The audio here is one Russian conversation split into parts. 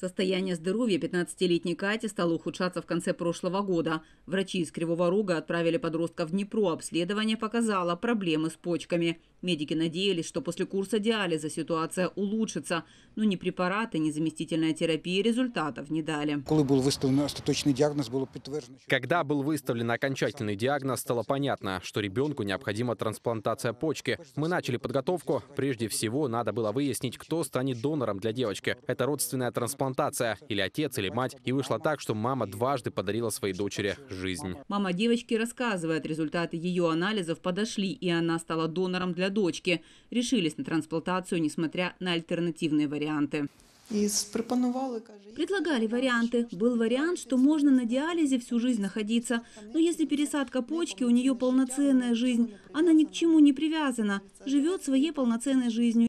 Состояние здоровья 15-летней Кати стало ухудшаться в конце прошлого года. Врачи из Кривого Рога отправили подростка в Днепро. Обследование показало проблемы с почками. Медики надеялись, что после курса диализа ситуация улучшится, но ни препараты, ни заместительная терапия результатов не дали. Когда был выставлен окончательный диагноз, стало понятно, что ребенку необходима трансплантация почки. Мы начали подготовку. Прежде всего, надо было выяснить, кто станет донором для девочки. Это родственная трансплантация, или отец, или мать. И вышло так, что мама дважды подарила своей дочери жизнь. Мама девочки рассказывает, результаты ее анализов подошли, и она стала донором для дочки, решились на трансплантацию, несмотря на альтернативные варианты. Предлагали варианты. Был вариант, что можно на диализе всю жизнь находиться, но если пересадка почки, у нее полноценная жизнь, она ни к чему не привязана, живет своей полноценной жизнью.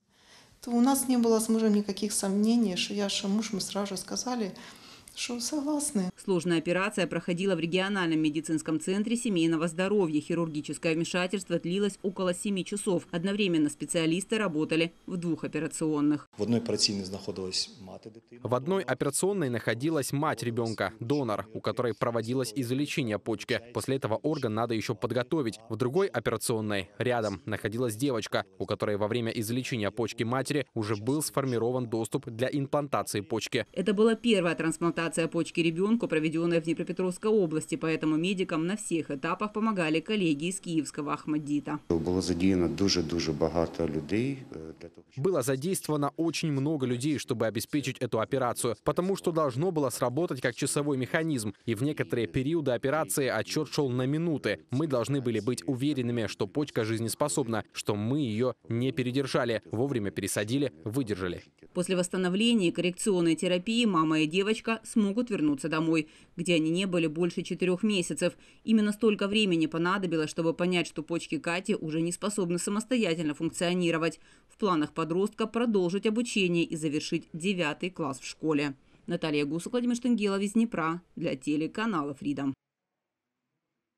То у нас не было с мужем никаких сомнений, что я, что муж, мы сразу сказали, что согласны. Сложная операция проходила в региональном медицинском центре семейного здоровья. Хирургическое вмешательство длилось около 7 часов. Одновременно специалисты работали в двух операционных. В одной операционной находилась мать В одной операционной находилась мать ребенка, донор, у которой проводилось излечение почки. После этого орган надо еще подготовить. В другой операционной рядом находилась девочка, у которой во время излечения почки матери уже был сформирован доступ для имплантации почки. Это была первая трансплантация Трансплантация почки ребенку, проведенная в Днепропетровской области, поэтому медикам на всех этапах помогали коллеги из киевского Ахмаддита. Было задействовано дуже-дуже багато людей. Э, было задействовано очень много людей, чтобы обеспечить эту операцию, потому что должно было сработать как часовой механизм, и в некоторые периоды операции отчет шел на минуты. Мы должны были быть уверенными, что почка жизнеспособна, что мы ее не передержали, вовремя пересадили, выдержали. После восстановления коррекционной терапии мама и девочка смогут вернуться домой, где они не были больше четырех месяцев. Именно столько времени понадобилось, чтобы понять, что почки Кати уже не способны самостоятельно функционировать. В планах подростка продолжить обучение и завершить девятый класс в школе. Наталья Гусок, Владимир Штангелов из Днепра для телеканала Freedom.